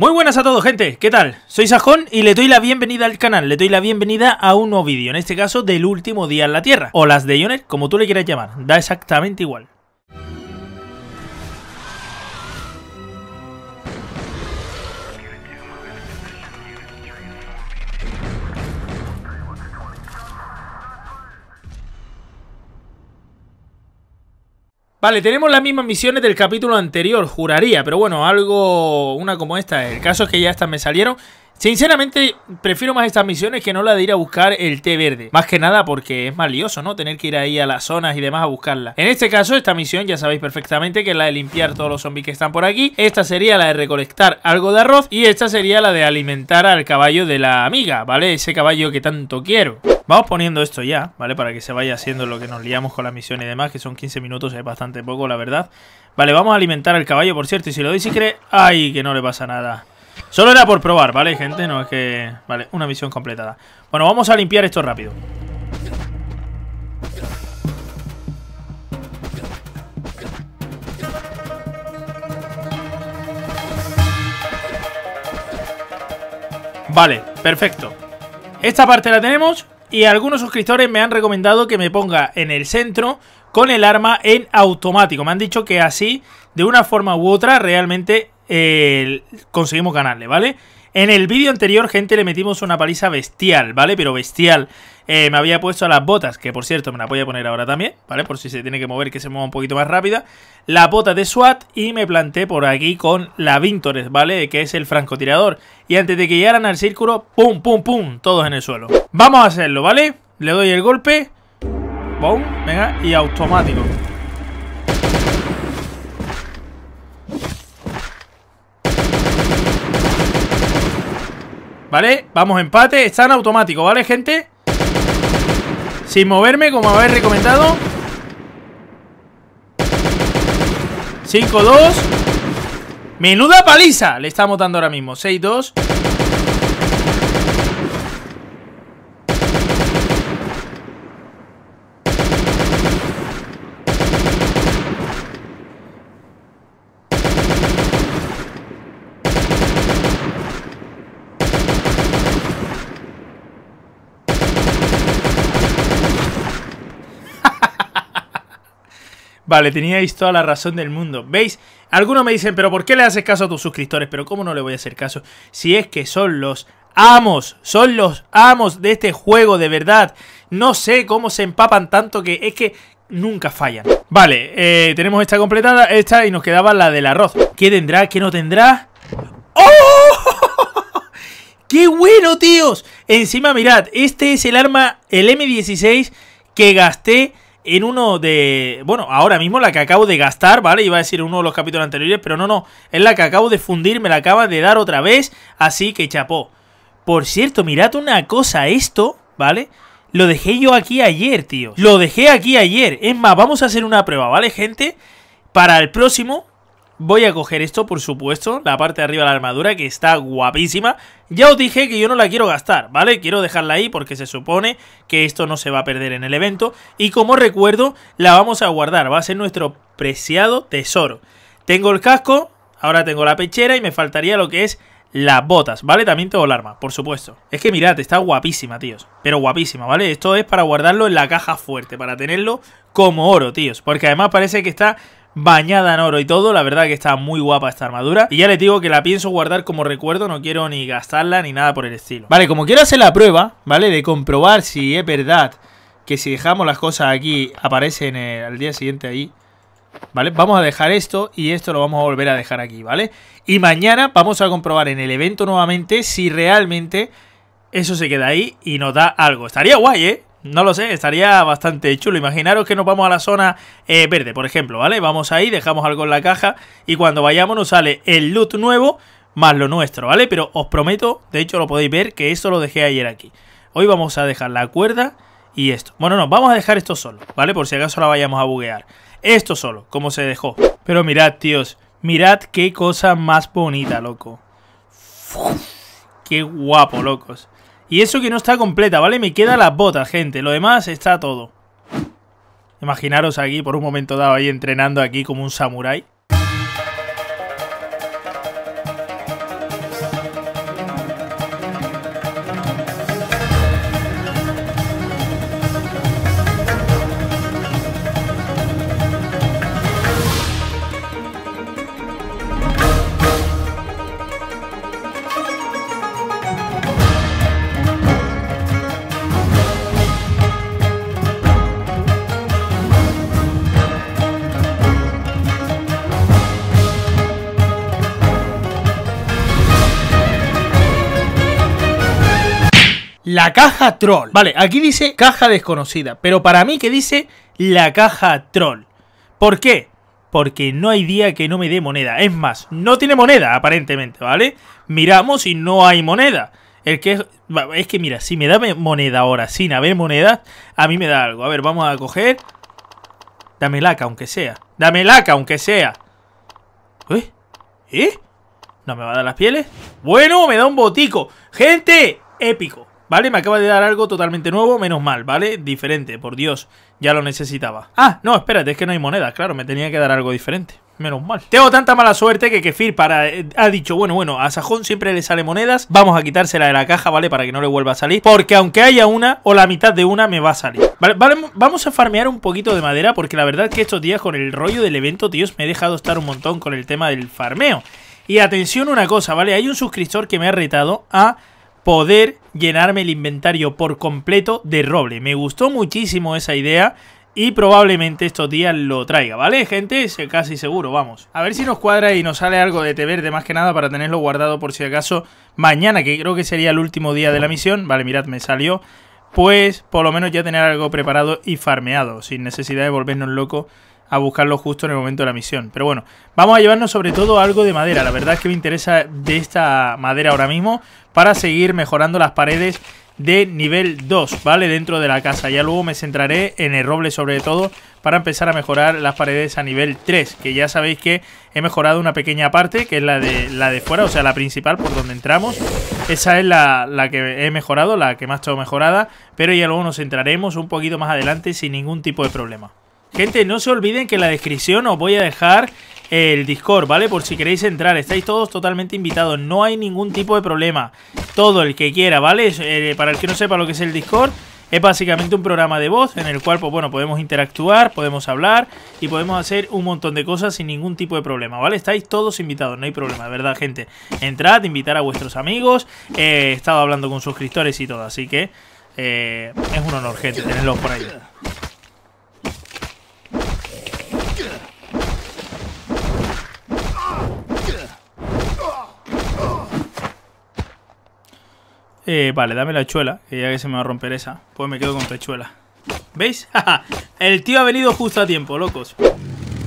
Muy buenas a todos, gente. ¿Qué tal? Soy Sajón y le doy la bienvenida al canal. Le doy la bienvenida a un nuevo vídeo, en este caso del último día en la Tierra. O las de Yonet, como tú le quieras llamar. Da exactamente igual. Vale, tenemos las mismas misiones del capítulo anterior, juraría, pero bueno, algo, una como esta. El caso es que ya estas me salieron. Sinceramente, prefiero más estas misiones que no la de ir a buscar el té verde. Más que nada porque es más ¿no? Tener que ir ahí a las zonas y demás a buscarla. En este caso, esta misión ya sabéis perfectamente que es la de limpiar todos los zombies que están por aquí. Esta sería la de recolectar algo de arroz. Y esta sería la de alimentar al caballo de la amiga, ¿vale? Ese caballo que tanto quiero. Vamos poniendo esto ya, ¿vale? Para que se vaya haciendo lo que nos liamos con la misión y demás, que son 15 minutos, es bastante poco, la verdad. Vale, vamos a alimentar al caballo, por cierto, y si lo doy si cree... ¡Ay, que no le pasa nada! Solo era por probar, ¿vale, gente? No es que... Vale, una misión completada. Bueno, vamos a limpiar esto rápido. Vale, perfecto. Esta parte la tenemos y algunos suscriptores me han recomendado que me ponga en el centro con el arma en automático. Me han dicho que así, de una forma u otra, realmente eh, conseguimos ganarle, ¿vale? En el vídeo anterior, gente, le metimos una paliza bestial, ¿vale? Pero bestial. Eh, me había puesto las botas, que por cierto me las voy a poner ahora también, ¿vale? Por si se tiene que mover, que se mueva un poquito más rápida. La bota de SWAT y me planté por aquí con la Vintores, ¿vale? Que es el francotirador. Y antes de que llegaran al círculo, ¡pum, pum, pum! Todos en el suelo. Vamos a hacerlo, ¿vale? Le doy el golpe. Boom, Venga, y automático. ¿Vale? Vamos empate, está en automático, ¿vale, gente? Sin moverme, como habéis recomendado 5-2 Menuda paliza Le estamos dando ahora mismo 6-2 Vale, teníais toda la razón del mundo. ¿Veis? Algunos me dicen, pero ¿por qué le haces caso a tus suscriptores? Pero ¿cómo no le voy a hacer caso? Si es que son los amos, son los amos de este juego, de verdad. No sé cómo se empapan tanto que es que nunca fallan. Vale, eh, tenemos esta completada, esta y nos quedaba la del arroz. ¿Qué tendrá? ¿Qué no tendrá? ¡Oh! ¡Qué bueno, tíos! Encima, mirad, este es el arma, el M16 que gasté en uno de. Bueno, ahora mismo la que acabo de gastar, ¿vale? Iba a decir uno de los capítulos anteriores, pero no, no. Es la que acabo de fundir, me la acaba de dar otra vez. Así que chapó. Por cierto, mirad una cosa, esto, ¿vale? Lo dejé yo aquí ayer, tío. Lo dejé aquí ayer. Es más, vamos a hacer una prueba, ¿vale, gente? Para el próximo, Voy a coger esto, por supuesto, la parte de arriba de la armadura, que está guapísima. Ya os dije que yo no la quiero gastar, ¿vale? Quiero dejarla ahí porque se supone que esto no se va a perder en el evento. Y como recuerdo, la vamos a guardar, va a ser nuestro preciado tesoro. Tengo el casco, ahora tengo la pechera y me faltaría lo que es las botas, ¿vale? También tengo el arma, por supuesto. Es que mirad, está guapísima, tíos. Pero guapísima, ¿vale? Esto es para guardarlo en la caja fuerte, para tenerlo como oro, tíos. Porque además parece que está bañada en oro y todo. La verdad que está muy guapa esta armadura. Y ya les digo que la pienso guardar como recuerdo, no quiero ni gastarla ni nada por el estilo. Vale, como quiero hacer la prueba, ¿vale? De comprobar si es verdad que si dejamos las cosas aquí aparecen eh, al día siguiente ahí. ¿Vale? Vamos a dejar esto y esto lo vamos a volver a dejar aquí, ¿vale? Y mañana vamos a comprobar en el evento nuevamente si realmente eso se queda ahí y nos da algo. Estaría guay, ¿eh? No lo sé, estaría bastante chulo. Imaginaros que nos vamos a la zona eh, verde, por ejemplo, ¿vale? Vamos ahí, dejamos algo en la caja y cuando vayamos nos sale el loot nuevo más lo nuestro, ¿vale? Pero os prometo, de hecho lo podéis ver, que esto lo dejé ayer aquí. Hoy vamos a dejar la cuerda y esto. Bueno, no, vamos a dejar esto solo, ¿vale? Por si acaso la vayamos a buguear. Esto solo, como se dejó. Pero mirad, tíos, mirad qué cosa más bonita, loco. Qué guapo, locos. Y eso que no está completa, ¿vale? Me queda las botas, gente. Lo demás está todo. Imaginaros aquí por un momento dado ahí entrenando aquí como un samurái. la caja troll. Vale, aquí dice caja desconocida, pero para mí que dice la caja troll. ¿Por qué? Porque no hay día que no me dé moneda. Es más, no tiene moneda aparentemente, ¿vale? Miramos y no hay moneda. El que es, es que mira, si me da moneda ahora sin haber moneda, a mí me da algo. A ver, vamos a coger. Dame laca, aunque sea. Dame laca, aunque sea. ¿Eh? ¿Eh? ¿No me va a dar las pieles? Bueno, me da un botico. Gente, épico. ¿Vale? Me acaba de dar algo totalmente nuevo, menos mal, ¿vale? Diferente, por Dios, ya lo necesitaba. Ah, no, espérate, es que no hay monedas, claro, me tenía que dar algo diferente. Menos mal. Tengo tanta mala suerte que Kefir para, eh, ha dicho, bueno, bueno, a Sajón siempre le sale monedas, vamos a quitársela de la caja, ¿vale? Para que no le vuelva a salir, porque aunque haya una o la mitad de una me va a salir. Vale, vamos a farmear un poquito de madera, porque la verdad que estos días con el rollo del evento, tíos, me he dejado estar un montón con el tema del farmeo. Y atención una cosa, ¿vale? Hay un suscriptor que me ha retado a poder llenarme el inventario por completo de roble. Me gustó muchísimo esa idea y probablemente estos días lo traiga, ¿vale, gente? Casi seguro, vamos. A ver si nos cuadra y nos sale algo de té verde más que nada para tenerlo guardado por si acaso mañana, que creo que sería el último día de la misión. Vale, mirad, me salió. Pues por lo menos ya tener algo preparado y farmeado, sin necesidad de volvernos loco a buscarlo justo en el momento de la misión. Pero bueno, vamos a llevarnos sobre todo algo de madera. La verdad es que me interesa de esta madera ahora mismo para seguir mejorando las paredes de nivel 2, ¿vale? Dentro de la casa. Ya luego me centraré en el roble sobre todo para empezar a mejorar las paredes a nivel 3, que ya sabéis que he mejorado una pequeña parte, que es la de, la de fuera, o sea, la principal por donde entramos. Esa es la, la que he mejorado, la que más he mejorada, pero ya luego nos centraremos un poquito más adelante sin ningún tipo de problema. Gente, no se olviden que en la descripción os voy a dejar el Discord, ¿vale? Por si queréis entrar, estáis todos totalmente invitados, no hay ningún tipo de problema. Todo el que quiera, ¿vale? Eh, para el que no sepa lo que es el Discord, es básicamente un programa de voz en el cual, pues bueno, podemos interactuar, podemos hablar y podemos hacer un montón de cosas sin ningún tipo de problema, ¿vale? Estáis todos invitados, no hay problema, de verdad, gente. Entrad, invitar a vuestros amigos, eh, he estado hablando con suscriptores y todo, así que eh, es un honor, gente, tenerlos por ahí. Eh, vale, dame la chuela, que ya que se me va a romper esa. Pues me quedo con tu hechuela. ¿Veis? el tío ha venido justo a tiempo, locos.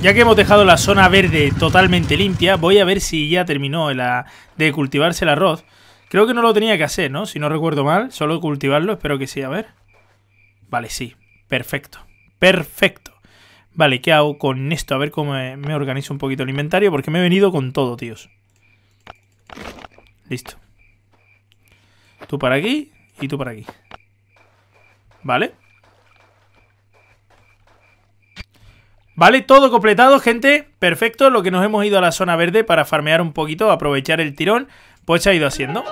Ya que hemos dejado la zona verde totalmente limpia, voy a ver si ya terminó la de cultivarse el arroz. Creo que no lo tenía que hacer, ¿no? Si no recuerdo mal, solo cultivarlo, espero que sí, a ver. Vale, sí, perfecto, perfecto. Vale, ¿qué hago con esto? A ver cómo me, me organizo un poquito el inventario, porque me he venido con todo, tíos. Listo. Tú para aquí y tú para aquí. ¿Vale? Vale, todo completado, gente. Perfecto, lo que nos hemos ido a la zona verde para farmear un poquito, aprovechar el tirón, pues se ha ido haciendo.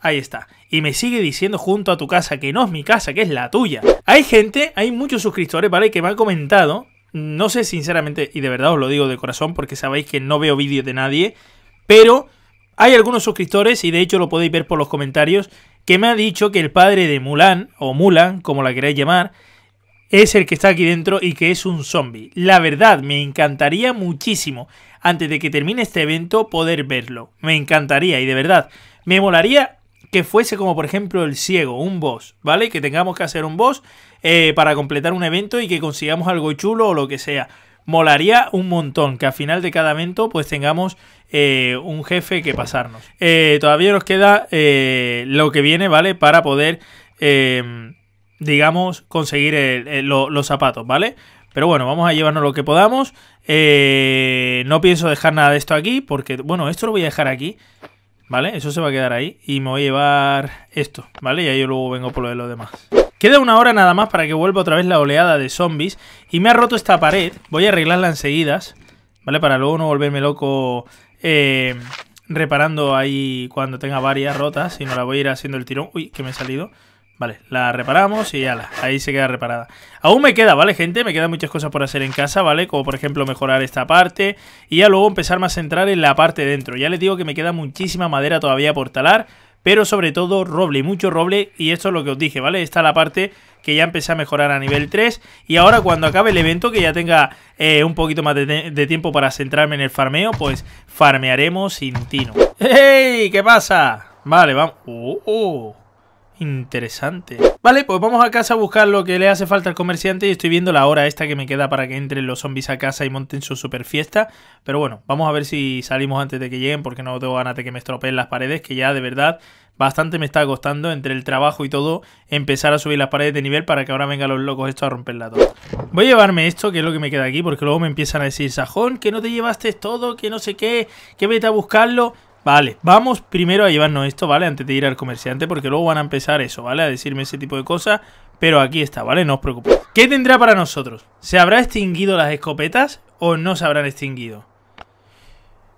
Ahí está. Y me sigue diciendo junto a tu casa, que no es mi casa, que es la tuya. Hay gente, hay muchos suscriptores, ¿vale? Que me han comentado. No sé, sinceramente, y de verdad os lo digo de corazón, porque sabéis que no veo vídeos de nadie. Pero hay algunos suscriptores, y de hecho lo podéis ver por los comentarios, que me ha dicho que el padre de Mulan, o Mulan, como la queráis llamar, es el que está aquí dentro y que es un zombie. La verdad, me encantaría muchísimo, antes de que termine este evento, poder verlo. Me encantaría, y de verdad, me molaría que fuese como por ejemplo el ciego, un boss, ¿vale? Que tengamos que hacer un boss eh, para completar un evento y que consigamos algo chulo o lo que sea molaría un montón que al final de cada evento pues tengamos eh, un jefe que pasarnos. Eh, todavía nos queda eh, lo que viene, ¿vale? Para poder, em, digamos, conseguir los zapatos, ¿vale? Pero bueno, vamos a llevarnos lo que podamos. no pienso dejar nada de esto aquí porque, bueno, esto lo voy a dejar aquí. ¿Vale? Eso se va a quedar ahí y me voy a llevar esto, ¿vale? Y ahí yo luego vengo por lo de los demás. Queda una hora nada más para que vuelva otra vez la oleada de zombies. Y me ha roto esta pared. Voy a arreglarla enseguidas. ¿Vale? Para luego no volverme loco eh, reparando ahí cuando tenga varias rotas. no la voy a ir haciendo el tirón. Uy, que me he salido. Vale, la reparamos y ya la, ahí se queda reparada. Aún me queda, ¿vale, gente? Me quedan muchas cosas por hacer en casa, ¿vale? Como por ejemplo mejorar esta parte y ya luego empezar más a entrar en la parte dentro. Ya les digo que me queda muchísima madera todavía por talar, pero sobre todo roble, mucho roble, y esto es lo que os dije, ¿vale? Está la parte que ya empecé a mejorar a nivel 3, y ahora cuando acabe el evento, que ya tenga eh, un poquito más de, tiempo para centrarme en el farmeo, pues farmearemos sin tino. ¡Hey! ¿Qué pasa? Vale, vamos. ¡Oh! oh Interesante. Vale, pues vamos a casa a buscar lo que le hace falta al comerciante y estoy viendo la hora esta que me queda para que entren los zombies a casa y monten su super fiesta. Pero bueno, vamos a ver si salimos antes de que lleguen porque no tengo ganas de que me estropeen las paredes, que ya de verdad bastante me está costando entre el trabajo y todo empezar a subir las paredes de nivel para que ahora vengan los locos estos a romperla todo. Voy a llevarme esto, que es lo que me queda aquí, porque luego me empiezan a decir, Sajón, que no te llevaste todo, que no sé qué, que vete a buscarlo. Vale, vamos primero a llevarnos esto, ¿vale? Antes de ir al comerciante, porque luego van a empezar eso, ¿vale? A decirme ese tipo de cosas. Pero aquí está, ¿vale? No os preocupéis. ¿Qué tendrá para nosotros? ¿Se habrá extinguido las escopetas o no se habrán extinguido?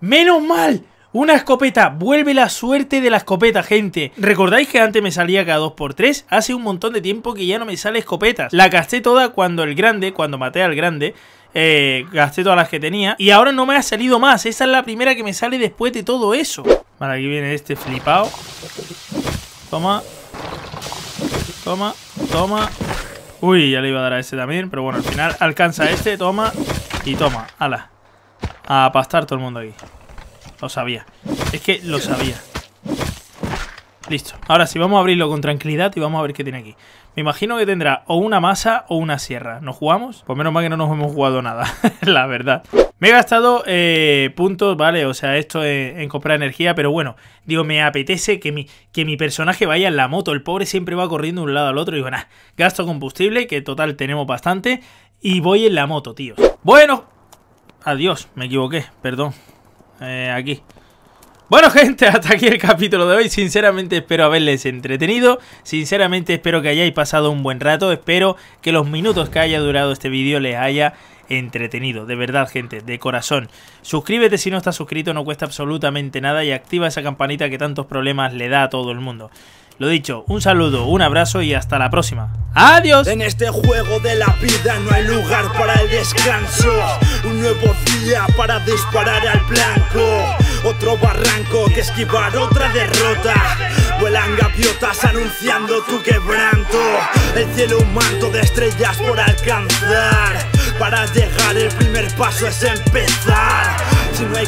¡Menos mal! Una escopeta, vuelve la suerte de la escopeta, gente. ¿Recordáis que antes me salía cada 2x3? Hace un montón de tiempo que ya no me sale escopetas. La gasté toda cuando el grande, cuando maté al grande, eh, gasté todas las que tenía. Y ahora no me ha salido más. esta es la primera que me sale después de todo eso. Vale, aquí viene este flipado. Toma. Toma. Toma. Uy, ya le iba a dar a ese también. Pero bueno, al final alcanza este. Toma. Y toma. Ala. A pastar todo el mundo aquí. Lo sabía. Es que lo sabía. Listo. Ahora sí, vamos a abrirlo con tranquilidad y vamos a ver qué tiene aquí. Me imagino que tendrá o una masa o una sierra. ¿Nos jugamos? Pues menos mal que no nos hemos jugado nada, la verdad. Me he gastado eh, puntos, ¿vale? O sea, esto en, comprar energía, pero bueno, digo, me apetece que mi, que mi personaje vaya en la moto. El pobre siempre va corriendo de un lado al otro. Y bueno, gasto combustible, que total tenemos bastante, y voy en la moto, tío Bueno, adiós, me equivoqué, perdón. Eh, aquí. Bueno gente, hasta aquí el capítulo de hoy. Sinceramente espero haberles entretenido. Sinceramente espero que hayáis pasado un buen rato. Espero que los minutos que haya durado este vídeo les haya entretenido. De verdad gente, de corazón. Suscríbete si no estás suscrito, no cuesta absolutamente nada y activa esa campanita que tantos problemas le da a todo el mundo. Lo dicho, un saludo, un abrazo y hasta la próxima. ¡Adiós! En este juego de la vida no hay lugar para el descanso. Un nuevo día para disparar al blanco. Otro barranco que esquivar otra derrota. Vuelan gaviotas anunciando tu quebranto. El cielo un manto de estrellas por alcanzar. Para llegar el primer paso es empezar. Si no hay